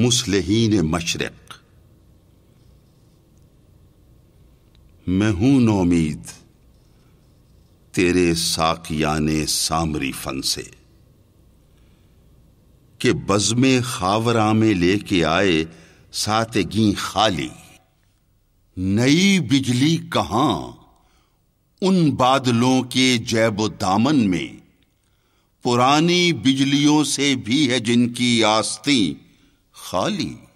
मुसलहीन मशरक मैं हूं नौमीद तेरे साकियाने सामरी फन से कि बज़मे खावरा में लेके आए सातगी खाली नई बिजली कहाँ उन बादलों के जैब दामन में पुरानी बिजलियों से भी है जिनकी आस्ती خالي